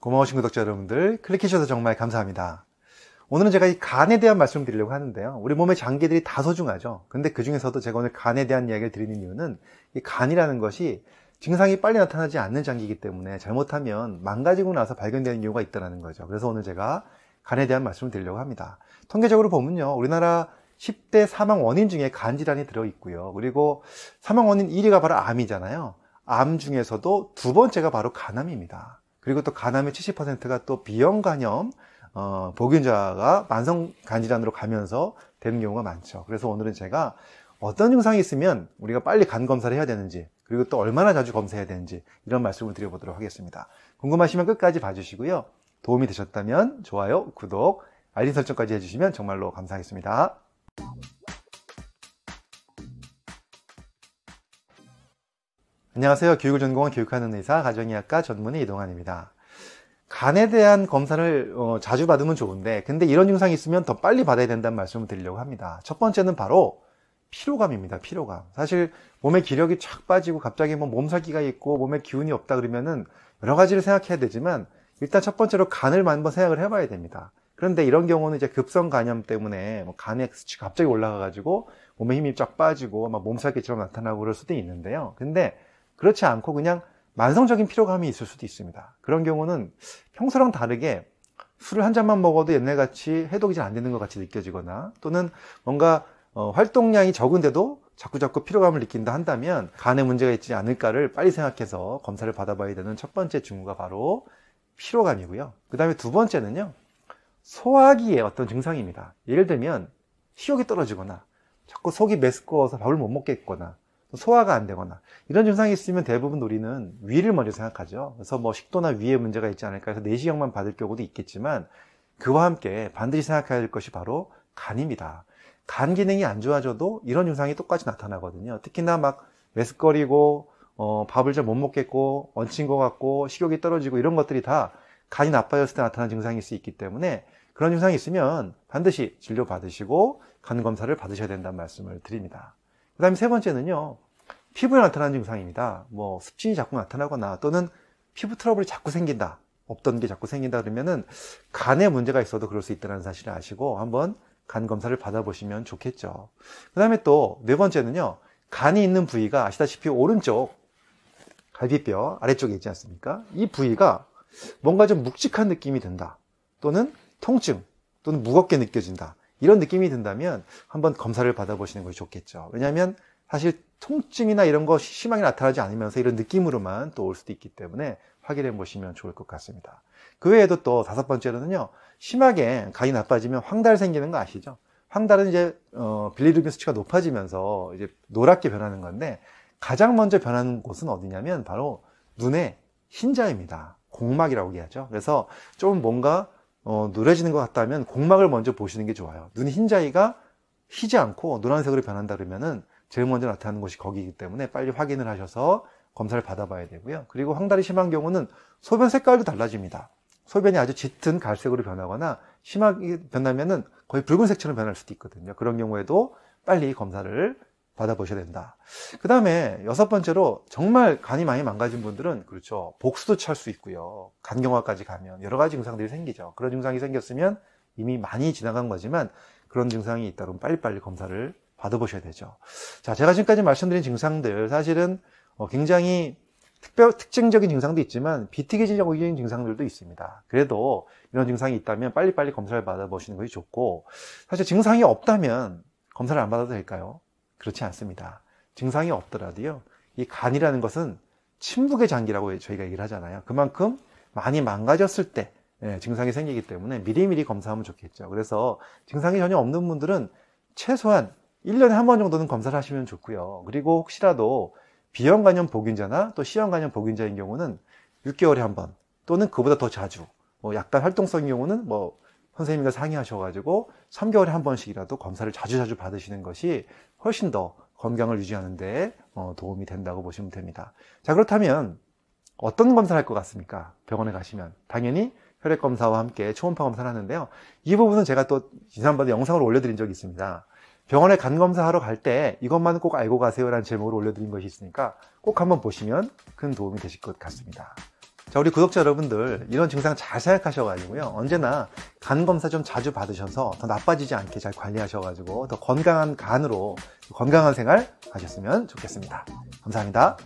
고마우신 구독자 여러분들 클릭해주셔서 정말 감사합니다. 오늘은 제가 이 간에 대한 말씀을 드리려고 하는데요. 우리 몸의 장기들이 다 소중하죠. 근데 그 중에서도 제가 오늘 간에 대한 이야기를 드리는 이유는 이 간이라는 것이 증상이 빨리 나타나지 않는 장기이기 때문에 잘못하면 망가지고 나서 발견되는 이유가 있다는 거죠. 그래서 오늘 제가 간에 대한 말씀을 드리려고 합니다. 통계적으로 보면요. 우리나라 10대 사망 원인 중에 간 질환이 들어 있고요. 그리고 사망 원인 1위가 바로 암이잖아요. 암 중에서도 두 번째가 바로 간암입니다. 그리고 또 간암의 70%가 또 비형 간염, 어, 보균자가 만성 간질환으로 가면서 되는 경우가 많죠. 그래서 오늘은 제가 어떤 증상이 있으면 우리가 빨리 간 검사를 해야 되는지, 그리고 또 얼마나 자주 검사해야 되는지 이런 말씀을 드려보도록 하겠습니다. 궁금하시면 끝까지 봐주시고요. 도움이 되셨다면 좋아요, 구독, 알림 설정까지 해주시면 정말로 감사하겠습니다. 안녕하세요. 교육을 전공한 교육하는 의사 가정의학과 전문의 이동환입니다. 간에 대한 검사를 어, 자주 받으면 좋은데 근데 이런 증상이 있으면 더 빨리 받아야 된다는 말씀을 드리려고 합니다. 첫 번째는 바로 피로감입니다. 피로감. 사실 몸의 기력이 쫙 빠지고 갑자기 뭐 몸살기가 있고 몸에 기운이 없다 그러면은 여러 가지를 생각해야 되지만 일단 첫 번째로 간을 한번 생각을 해봐야 됩니다. 그런데 이런 경우는 이제 급성 간염 때문에 뭐 간의 수치 갑자기 올라가가지고 몸에 힘이 쫙 빠지고 막 몸살기처럼 나타나고 그럴 수도 있는데요. 근데 그렇지 않고 그냥 만성적인 피로감이 있을 수도 있습니다. 그런 경우는 평소랑 다르게 술을 한 잔만 먹어도 옛날같이 해독이 잘 안 되는 것 같이 느껴지거나 또는 뭔가 어, 활동량이 적은데도 자꾸자꾸 피로감을 느낀다 한다면 간에 문제가 있지 않을까를 빨리 생각해서 검사를 받아봐야 되는 첫 번째 증후가 바로 피로감이고요. 그 다음에 두 번째는요. 소화기의 어떤 증상입니다. 예를 들면 식욕이 떨어지거나 자꾸 속이 메스꺼워서 밥을 못 먹겠거나 소화가 안 되거나 이런 증상이 있으면 대부분 우리는 위를 먼저 생각하죠. 그래서 뭐 식도나 위에 문제가 있지 않을까 해서 내시경만 받을 경우도 있겠지만 그와 함께 반드시 생각해야 될 것이 바로 간입니다. 간 기능이 안 좋아져도 이런 증상이 똑같이 나타나거든요. 특히나 막 메스꺼리고 어, 밥을 잘 못 먹겠고 얹힌 것 같고 식욕이 떨어지고 이런 것들이 다 간이 나빠졌을 때 나타나는 증상일 수 있기 때문에 그런 증상이 있으면 반드시 진료 받으시고 간 검사를 받으셔야 된다는 말씀을 드립니다. 그 다음에 세 번째는요. 피부에 나타나는 증상입니다. 뭐 습진이 자꾸 나타나거나 또는 피부 트러블이 자꾸 생긴다. 없던 게 자꾸 생긴다 그러면은 간에 문제가 있어도 그럴 수 있다는 사실을 아시고 한번 간 검사를 받아보시면 좋겠죠. 그 다음에 또 네 번째는요. 간이 있는 부위가 아시다시피 오른쪽 갈비뼈 아래쪽에 있지 않습니까? 이 부위가 뭔가 좀 묵직한 느낌이 든다. 또는 통증 또는 무겁게 느껴진다. 이런 느낌이 든다면 한번 검사를 받아보시는 것이 좋겠죠. 왜냐하면 사실 통증이나 이런 거 심하게 나타나지 않으면서 이런 느낌으로만 또 올 수도 있기 때문에 확인해 보시면 좋을 것 같습니다. 그 외에도 또 다섯 번째로는요, 심하게 간이 나빠지면 황달 생기는 거 아시죠? 황달은 이제 어, 빌리루빈 수치가 높아지면서 이제 노랗게 변하는 건데 가장 먼저 변하는 곳은 어디냐면 바로 눈의 흰자입니다. 공막이라고 얘기하죠. 그래서 좀 뭔가 어, 노래지는 것 같다면 공막을 먼저 보시는 게 좋아요. 눈이 흰자위가 희지 않고 노란색으로 변한다 그러면은 제일 먼저 나타나는 곳이 거기이기 때문에 빨리 확인을 하셔서 검사를 받아봐야 되고요. 그리고 황달이 심한 경우는 소변 색깔도 달라집니다. 소변이 아주 짙은 갈색으로 변하거나 심하게 변하면은 거의 붉은색처럼 변할 수도 있거든요. 그런 경우에도 빨리 검사를 받아보셔야 된다. 그 다음에 여섯 번째로 정말 간이 많이 망가진 분들은 그렇죠. 복수도 찰 수 있고요. 간경화까지 가면 여러 가지 증상들이 생기죠. 그런 증상이 생겼으면 이미 많이 지나간 거지만 그런 증상이 있다 면 빨리빨리 검사를 받아보셔야 되죠. 자, 제가 지금까지 말씀드린 증상들 사실은 어, 굉장히 특별, 특징적인 증상도 있지만 비특이적인 증상들도 있습니다. 그래도 이런 증상이 있다면 빨리빨리 검사를 받아보시는 것이 좋고 사실 증상이 없다면 검사를 안 받아도 될까요? 그렇지 않습니다. 증상이 없더라도요. 이 간이라는 것은 침묵의 장기라고 저희가 얘기를 하잖아요. 그만큼 많이 망가졌을 때 예, 증상이 생기기 때문에 미리미리 검사하면 좋겠죠. 그래서 증상이 전혀 없는 분들은 최소한 1년에 한 번 정도는 검사를 하시면 좋고요. 그리고 혹시라도 비형 간염 복균자나또시형 간염 복균자인 경우는 6개월에 한 번 또는 그보다 더 자주 뭐 약간 활동성인 경우는 뭐 선생님과 상의하셔가지고 3개월에 한 번씩이라도 검사를 자주자주 받으시는 것이 훨씬 더 건강을 유지하는 데 어, 도움이 된다고 보시면 됩니다. 자 그렇다면 어떤 검사를 할 것 같습니까? 병원에 가시면 당연히 혈액 검사와 함께 초음파 검사를 하는데요. 이 부분은 제가 또 지난번에 영상을 올려드린 적이 있습니다. 병원에 간 검사하러 갈 때 이것만 꼭 알고 가세요라는 제목으로 올려드린 것이 있으니까 꼭 한번 보시면 큰 도움이 되실 것 같습니다. 자, 우리 구독자 여러분들 이런 증상 잘 생각하셔가지고요. 언제나 간 검사 좀 자주 받으셔서 더 나빠지지 않게 잘 관리하셔가지고 더 건강한 간으로 건강한 생활 하셨으면 좋겠습니다. 감사합니다.